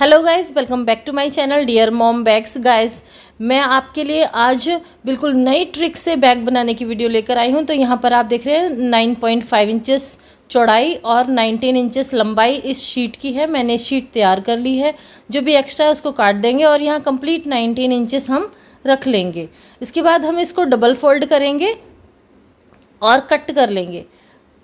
hello guys welcome back to my channel dear mom bags guys मैं आपके लिए आज बिल्कुल नई ट्रिक से बैग बनाने की वीडियो लेकर आई हूं तो यहां पर आप देख रहे हैं 9.5 इंचेस चौड़ाई और 19 इंचेस लंबाई इस शीट की है मैंने शीट तैयार कर ली है जो भी एक्स्ट्रा है उसको काट देंगे और यहाँ कम्प्लीट नाइनटीन इंचज़ हम रख लेंगे इसके बाद हम इसको डबल फोल्ड करेंगे और कट कर लेंगे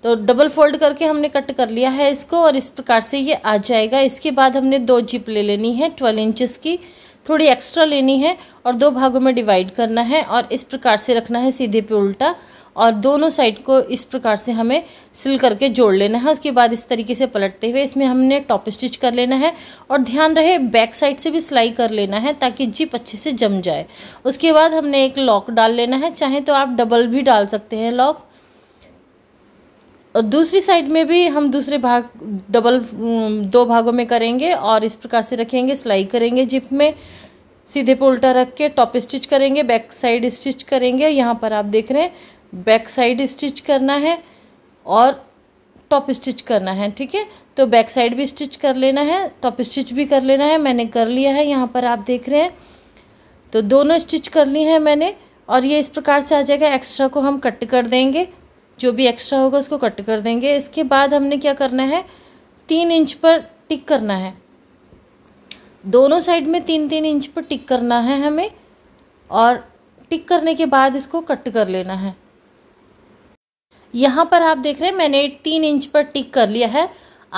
तो डबल फोल्ड करके हमने कट कर लिया है इसको और इस प्रकार से ये आ जाएगा इसके बाद हमने दो जिप ले लेनी है ट्वेल्व इंचज़ की थोड़ी एक्स्ट्रा लेनी है और दो भागों में डिवाइड करना है और इस प्रकार से रखना है सीधे पे उल्टा और दोनों साइड को इस प्रकार से हमें सिल करके जोड़ लेना है उसके बाद इस तरीके से पलटते हुए इसमें हमने टॉप स्टिच कर लेना है और ध्यान रहे बैक साइड से भी सिलाई कर लेना है ताकि जिप अच्छे से जम जाए उसके बाद हमने एक लॉक डाल लेना है चाहे तो आप डबल भी डाल सकते हैं लॉक और दूसरी साइड में भी हम दूसरे भाग डबल दो भागों में करेंगे और इस प्रकार से रखेंगे सिलाई करेंगे जिप में सीधे पर उल्टा रख के टॉप स्टिच करेंगे बैक साइड स्टिच करेंगे यहाँ पर आप देख रहे हैं बैक साइड स्टिच करना है और टॉप स्टिच करना है ठीक है तो बैक साइड भी स्टिच कर लेना है टॉप स्टिच भी कर लेना है मैंने कर लिया है यहाँ पर आप देख रहे हैं तो दोनों स्टिच कर ली है मैंने और ये इस प्रकार से आ जाएगा एक्स्ट्रा को हम कट कर देंगे जो भी एक्स्ट्रा होगा उसको कट कर देंगे इसके बाद हमने क्या करना है तीन इंच पर टिक करना है दोनों साइड में तीन तीन इंच पर टिक करना है हमें और टिक करने के बाद इसको कट कर लेना है यहाँ पर आप देख रहे हैं मैंने तीन इंच पर टिक कर लिया है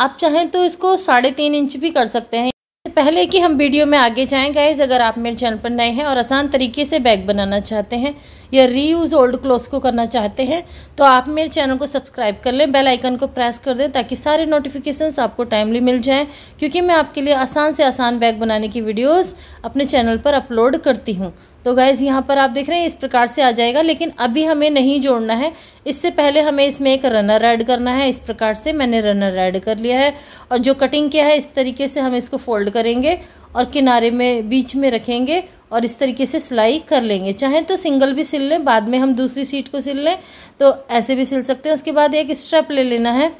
आप चाहें तो इसको साढ़े तीन इंच भी कर सकते हैं पहले कि हम वीडियो में आगे जाएं गाइज अगर आप मेरे चैनल पर नए हैं और आसान तरीके से बैग बनाना चाहते हैं या रीयूज़ ओल्ड क्लोथ्स को करना चाहते हैं तो आप मेरे चैनल को सब्सक्राइब कर लें बेल आइकन को प्रेस कर दें ताकि सारे नोटिफिकेशंस आपको टाइमली मिल जाएं क्योंकि मैं आपके लिए आसान से आसान बैग बनाने की वीडियोस अपने चैनल पर अपलोड करती हूँ तो गैस यहाँ पर आप देख रहे हैं इस प्रकार से आ जाएगा लेकिन अभी हमें नहीं जोड़ना है इससे पहले हमें इसमें एक रनर ऐड करना है इस प्रकार से मैंने रनर ऐड कर लिया है और जो कटिंग किया है इस तरीके से हम इसको फोल्ड करेंगे और किनारे में बीच में रखेंगे और इस तरीके से सिलाई कर लेंगे चाहे तो सिंगल भी सिल लें बाद में हम दूसरी सीट को सिल लें तो ऐसे भी सिल सकते हैं उसके बाद एक स्ट्रैप ले लेना है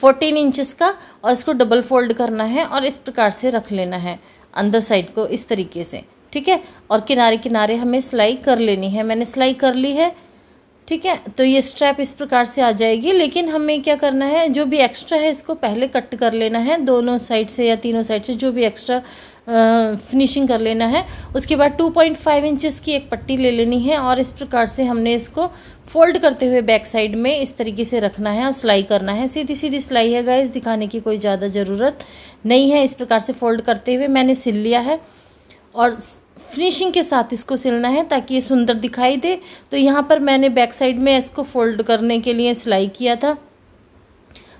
फोर्टीन इंचज़ का और इसको डबल फोल्ड करना है और इस प्रकार से रख लेना है अंदर साइड को इस तरीके से ठीक है और किनारे किनारे हमें सिलाई कर लेनी है मैंने सिलाई कर ली है ठीक है तो ये स्ट्रैप इस प्रकार से आ जाएगी लेकिन हमें क्या करना है जो भी एक्स्ट्रा है इसको पहले कट कर लेना है दोनों साइड से या तीनों साइड से जो भी एक्स्ट्रा फिनिशिंग कर लेना है उसके बाद 2.5 पॉइंट की एक पट्टी ले लेनी है और इस प्रकार से हमने इसको फोल्ड करते हुए बैक साइड में इस तरीके से रखना है और सिलाई करना है सीधी सीधी सिलाई है गाइस दिखाने की कोई ज़्यादा ज़रूरत नहीं है इस प्रकार से फोल्ड करते हुए मैंने सिल लिया है और फिनिशिंग के साथ इसको सिलना है ताकि ये सुंदर दिखाई दे तो यहाँ पर मैंने बैक साइड में इसको फोल्ड करने के लिए सिलाई किया था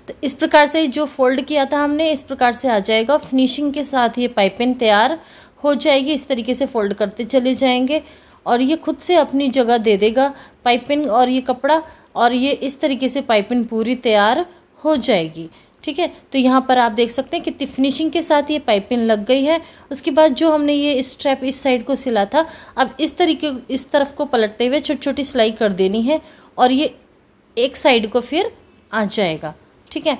तो इस प्रकार से जो फोल्ड किया था हमने इस प्रकार से आ जाएगा फिनिशिंग के साथ ये पाइपिंग तैयार हो जाएगी इस तरीके से फोल्ड करते चले जाएंगे और ये खुद से अपनी जगह दे देगा पाइपिंग और ये कपड़ा और ये इस तरीके से पाइपिंग पूरी तैयार हो जाएगी ठीक है तो यहाँ पर आप देख सकते हैं कितनी फिनिशिंग के साथ ये पाइपिंग लग गई है उसके बाद जो हमने ये स्ट्रैप इस साइड को सिला था अब इस तरीके इस तरफ को पलटते हुए छोटी छोटी सिलाई कर देनी है और ये एक साइड को फिर आ जाएगा ठीक है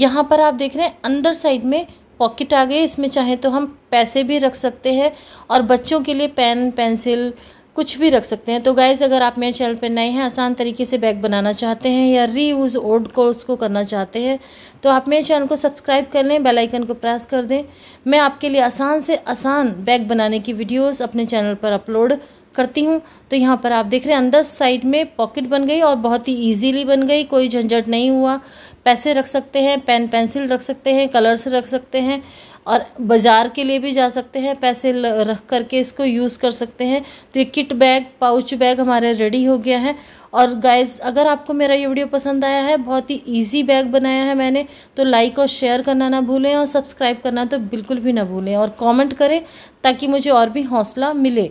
यहाँ पर आप देख रहे हैं अंदर साइड में पॉकेट आ गए इसमें चाहे तो हम पैसे भी रख सकते हैं और बच्चों के लिए पेन पेंसिल कुछ भी रख सकते हैं तो गाइज़ अगर आप मेरे चैनल पर नए हैं आसान तरीके से बैग बनाना चाहते हैं या री यूज़ ओल्ड कोर्स को करना चाहते हैं तो आप मेरे चैनल को सब्सक्राइब कर लें बेल आइकन को प्रेस कर दें मैं आपके लिए आसान से आसान बैग बनाने की वीडियोस अपने चैनल पर अपलोड करती हूँ तो यहाँ पर आप देख रहे हैं अंदर साइड में पॉकेट बन गई और बहुत ही ईजीली बन गई कोई झंझट नहीं हुआ पैसे रख सकते हैं पेन पेंसिल रख सकते हैं कलर्स रख सकते हैं और बाज़ार के लिए भी जा सकते हैं पैसे रख करके इसको यूज़ कर सकते हैं तो ये किट बैग पाउच बैग हमारा रेडी हो गया है और गाइस अगर आपको मेरा ये वीडियो पसंद आया है बहुत ही इजी बैग बनाया है मैंने तो लाइक और शेयर करना ना भूलें और सब्सक्राइब करना तो बिल्कुल भी ना भूलें और कॉमेंट करें ताकि मुझे और भी हौसला मिले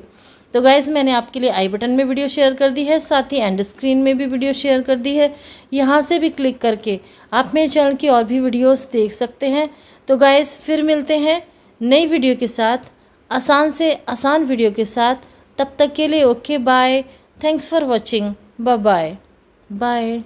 तो गाइज़ मैंने आपके लिए आई बटन में वीडियो शेयर कर दी है साथ ही एंड स्क्रीन में भी वीडियो शेयर कर दी है यहाँ से भी क्लिक करके आप मेरे चैनल की और भी वीडियोस देख सकते हैं तो गाइस फिर मिलते हैं नई वीडियो के साथ आसान से आसान वीडियो के साथ तब तक के लिए okay bye thanks for watching bye bye